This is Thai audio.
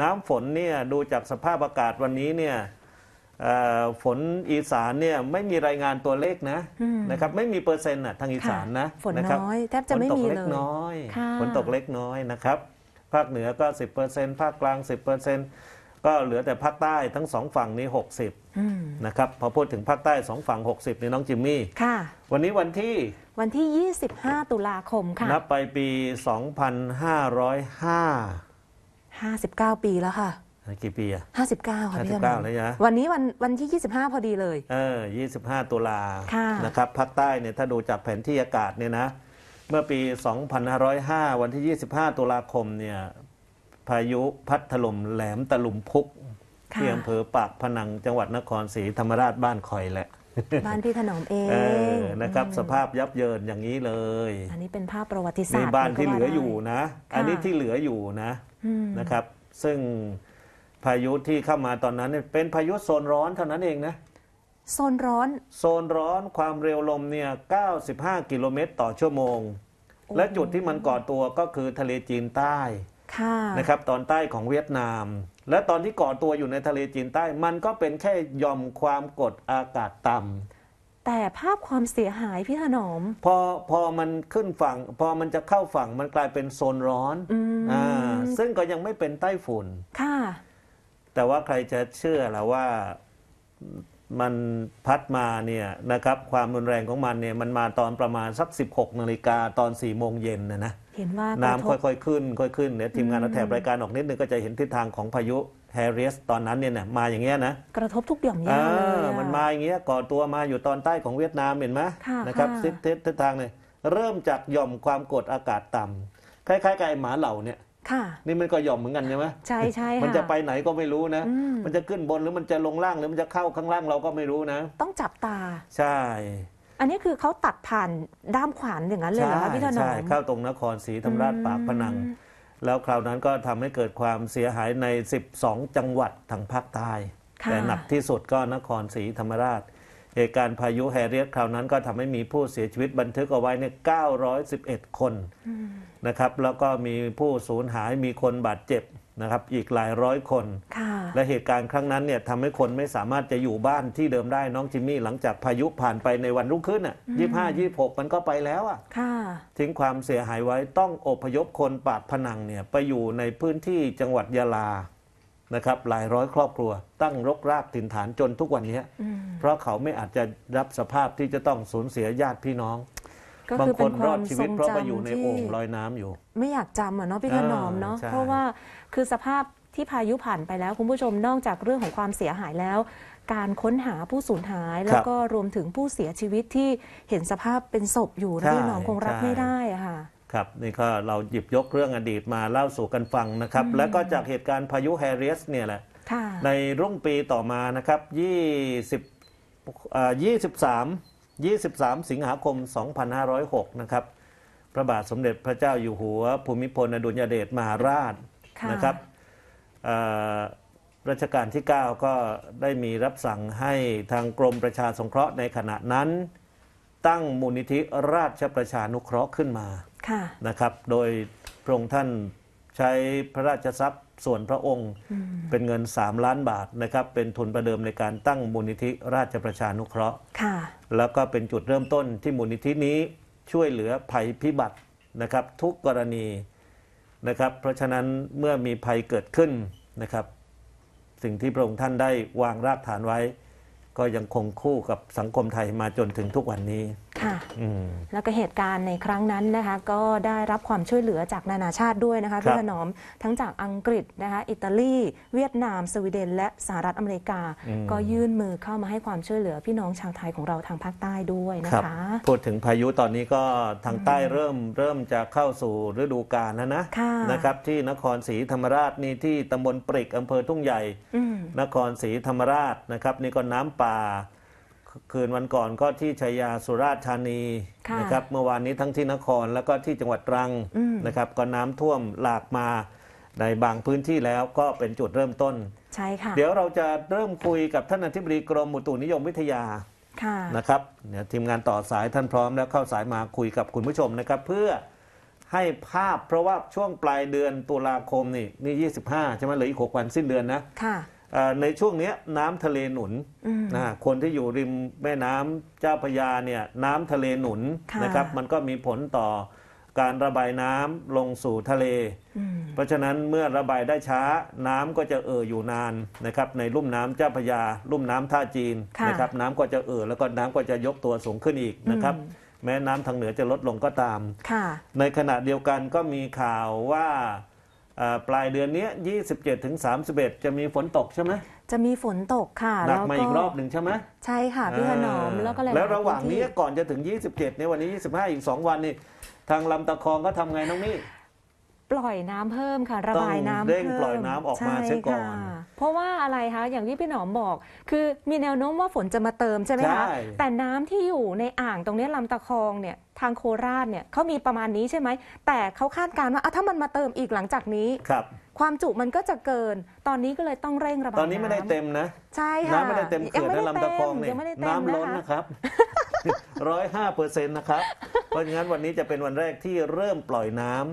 น้ำฝนเนี่ยดูจากสภาพอากาศวันนี้เนี่ยฝนอีสานเนี่ยไม่มีรายงานตัวเลขนะนะครับไม่มีเปอร์เซ็นต์ทางอีสานนะฝนน้อยแทบจะไม่มีเลยฝนตกเล็กน้อยฝนตกกเล็นน้อยะครับภาคเหนือก็สิบเเปอร์ซ็นต์ภาคกลางสิบเเปอร์ซ็นต์ก็เหลือแต่ภาคใต้ทั้งสองฝั่งนี้ิบนะครับพอพูดถึงภาคใต้สองฝั่งหกสิบนี่น้อง จิมมี่วันนี้วันที่วันที่ยี่สิบห้าตุลาคมค่ะนับไปปีสอองพันห้้ารยห้าห้าสิบเก้าปีแล้วค่ะ กี่ปีอะห้าส้าค่ะพี่จำ59แ้วนะวันนี้วันวันที่ยี่สิบห้าพอดีเลย เออยี่สิบห้าตุลาค่ะนะครับภาคใต้เนี่ยถ้าดูจากแผนที่อากาศเนี่ยนะ เมื่อปี 2505 วันที่ 25 ตุลาคมเนี่ยพายุพัดถล่มแหลมตะลุมพุกที่อำเภอปากพนังจังหวัดนครศรีธรรมราชบ้านคอยแหละบ้านพี่ถนอมเองอนะครับสภาพยับเยินอย่างนี้เลย อันนี้เป็นภาพประวัติศาสตร์ในบ้านที่เหลืออยู่นะอันนี้ที่เหลืออยู่นะนะครับ ซึ่งพายุที่เข้ามาตอนนั้นเป็นพายุโซนร้อนเท่านั้นเองนะโซนร้อนโซนร้อนความเร็วลมเนี่ย95 กิโลเมตรต่อชั่วโมง และจุดที่มันก่อตัวก็คือทะเลจีนใต้นะครับตอนใต้ของเวียดนามและตอนที่ก่อตัวอยู่ในทะเลจีนใต้ มันก็เป็นแค่ยอมความกดอากาศต่ำแต่ภาพความเสียหายพี่ถนอมพอพอมันขึ้นฝั่ง พอมันจะเข้าฝั่งมันกลายเป็นโซนร้อนอ่าซึ่งก็ยังไม่เป็นไต้ฝุ่นค่ะ แต่ว่าใครจะเชื่อล่ะว่ามันพัดมาเนี่ยนะครับ ความรุนแรงของมันเนี่ยมันมาตอนประมาณสัก 16นาฬิกาตอน 4 โมงเย็นนะนะเห็นว่าน้ำค่อยๆขึ้นค่อยขึ้นเนี่ยทีมงานเราแถบรายการออกนิดนึงก็จะเห็นทิศทางของพายุแฮร์ริสตอนนั้นเนี่ยนะมาอย่างเงี้ยนะ กระทบทุกหย่อมย่าเลยมันมาอย่างเงี้ยก่อตัวมาอยู่ตอนใต้ของเวียดนามเห็นไหมนะครับทิศทางเนี่ยเริ่มจากหย่อมความกดอากาศต่ำคล้ายๆกับไอหมาเหล่าเนี่ยนี่มันก็หย่อมเหมือนกันใช่ไหมใช่ใช่มันจะไปไหนก็ไม่รู้นะ มันจะขึ้นบนหรือมันจะลงล่างหรือมันจะเข้าข้างล่างเราก็ไม่รู้นะ ต้องจับตาใช่อันนี้คือเขาตัดผ่าน ด้ามขวานอย่างนั้นเลยเหรอคะพี่ถนอมใช่เข้าตรงนครศรีธรรมราชปากพนัง แล้วคราวนั้นก็ทำให้เกิดความเสียหายใน 12 จังหวัดทางภาคใต้แต่หนักที่สุดก็นครศรีธรรมราชเหตุการณ์พายุแฮเรียตคราวนั้นก็ทำให้มีผู้เสียชีวิตบันทึกเอาไว้เนี่ย911 คนนะครับแล้วก็มีผู้สูญหายมีคนบาดเจ็บนะครับอีกหลายร้อยคน และเหตุการณ์ครั้งนั้นเนี่ยทำให้คนไม่สามารถจะอยู่บ้านที่เดิมได้น้องจิมมี่ หลังจากพายุผ่านไปในวันรุ่งขึ้นอ่ะยี่ห้ายี่หกมันก็ไปแล้วอ่ะทิ้งความเสียหายไว้ต้องอพยพคนปากพนังเนี่ย ไปอยู่ในพื้นที่จังหวัดยะลานะครับหลายร้อยครอบครัว ตั้งรกรากถิ่นฐานจนทุกวันนี้เพราะเขาไม่อาจจะรับสภาพที่จะต้องสูญเสียญาติพี่น้องบางคนรอดชีวิตเพราะไปอยู่ในโอ่งลอยน้ำอยู่ ไม่อยากจำอ่ะเนาะพี่ถนอมเนาะเพราะว่าคือสภาพที่พายุผ่านไปแล้ว คุณผู้ชมนอกจากเรื่องของความเสียหายแล้ว การค้นหาผู้สูญหาย แล้วก็รวมถึงผู้เสียชีวิตที่เห็นสภาพเป็นศพอยู่นะพี่หนอมคงรับไม่ได้อะค่ะครับนี่ก็เราหยิบยกเรื่องอดีตมาเล่าสู่กันฟังนะครับแล้วก็จากเหตุการณ์พายุแฮริสเนี่ยแหละในรุ่งปีต่อมานะครับ20 23 23 สิงหาคม 2506นะครับพระบาทสมเด็จพระเจ้าอยู่หัว ภูมิพลอดุลยเดชมหาราชนะครับรัชกาลที่ 9 ก็ได้มีรับสั่งให้ทางกรมประชาสงเคราะห์ในขณะนั้น ตั้งมูลนิธิราชประชานุเคราะห์ขึ้นมานะครับโดยพระองค์ท่านใช้พระราชทรัพยส่วนพระองค์เป็นเงิน 3 ล้านบาทนะครับเป็นทุนประเดิมในการตั้งมูลนิธิราชประชานุเคราะห์แล้วก็เป็นจุดเริ่มต้นที่มูลนิธินี้ช่วยเหลือภัยพิบัตินะครับทุกกรณีนะครับเพราะฉะนั้นเมื่อมีภัยเกิดขึ้นนะครับ สิ่งที่พระองค์ท่านได้วางรากฐานไว้ ก็ยังคงคู่กับสังคมไทยมาจนถึงทุกวันนี้ค่ะแล้วก็เหตุการณ์ในครั้งนั้นนะคะก็ได้รับความช่วยเหลือจากนานาชาติด้วยนะคะพี่ถนอมทั้งจากอังกฤษนะคะอิตาลีเวียดนาม สวีเดนและสหรัฐอเมริกา ก็ยื่นมือเข้ามาให้ความช่วยเหลือพี่น้อง ชาวไทยของเราทางภาคใต้ด้วยนะคะพูดถึงพายุตอนนี้ก็ทางใต้เริ่มเริ่มจะเข้าสู่ฤดูกาลนะนะนะครับ ที่นครศรีธรรมราชนี่ที่ตำบลปริกอำเภอทุ่งใหญ่นครศรีธรรมราชนะครับนี่ก็น้ำป่าคืนวันก่อนก็ที่ชัยยาสุราษฎร์ธานีนะครับ เมื่อวานนี้ทั้งที่นคร แล้วก็ที่จังหวัดตรังนะครับก็น้ำท่วมหลากมา ในบางพื้นที่แล้วก็เป็นจุดเริ่มต้นใช่ค่ะเดี๋ยวเราจะเริ่มคุยกับท่านอธิบดีกรมอุตุนิยมวิทยาะนะครับเดี๋ยวทีมงานต่อสายท่านพร้อมแล้วเข้าสายมาคุยกับคุณผู้ชมนะครับ เพื่อให้ภาพเพราะว่าช่วงปลายเดือนตุลาคมนี่นี่25ใช่ไหมเหลืออีกหกวันสิ้นเดือนนะค่ะในช่วงนี้น้ำทะเลหนุนนะคนที่อยู่ริมแม่น้ำเจ้าพยาเนี่ย น้ำทะเลหนุนนะครับ มันก็มีผลต่อการระบายน้ำลงสู่ทะเลเพราะฉะนั้นเมื่อระบายได้ช้า น้ำก็จะเอ่ออยู่นานนะครับ ในลุ่มน้ำเจ้าพยา ลุ่มน้ำท่าจีนนะครับ น้ำก็จะเอ่อแล้วก็น้ำก็จะยกตัวสูงขึ้นอีกนะครับ แม้น้ำทางเหนือจะลดลงก็ตาม ในขณะเดียวกันก็มีข่าวว่าปลายเดือนนี้ยี่สิบเจ็ดถึงสสามิบเอ็ดจะมีฝนตกใช่ไหม จะมีฝนตกค่ะแหนักมาอีกรอบหนึ่งใช่ไหมใช่ค่ะพี่ถนอมแล้วก็แล้วระหว่างนี้ก่อนจะถึงยี่สิบเ็ดในวันนี้ยี่สิบห้าอีกสองวันนี่ทางลำตะคองก็ทำไงน้องมี่ปล่อยน้ำเพิ่มค่ะ ระบายน้ำพิ่มเร่งปล่อยน้ำออกมาเช่นก่อนเพราะว่าอะไรคะอย่างที่พี่หนอมบอก คือมีแนวโน้มว่าฝนจะมาเติมใช่ไหมคะแต่น้ำที่อยู่ในอ่างตรงนี้ลลำตะคองเนี่ยทางโคราชเนี่ยเขามีประมาณนี้ใช่ไหมแต่เขาคาดการณ์ว่าถ้ามันมาเติมอีกหลังจากนี้ครับ ความจุมันก็จะเกิน ตอนนี้ก็เลยต้องเร่งระบายตอนนี้ไม่ได้เต็มนะ ใช่ค่ะน้ำไม่ได้เต็มเขื่อนลำตะคองเนี่ยไม่เต็มน้ำล้นนะคนะครับร้อยห้าเปอร์เซ็นต์นะครับเพราะงั้นวันนี้จะเป็นวันแรกที่เริ่มปล่อยน้ำ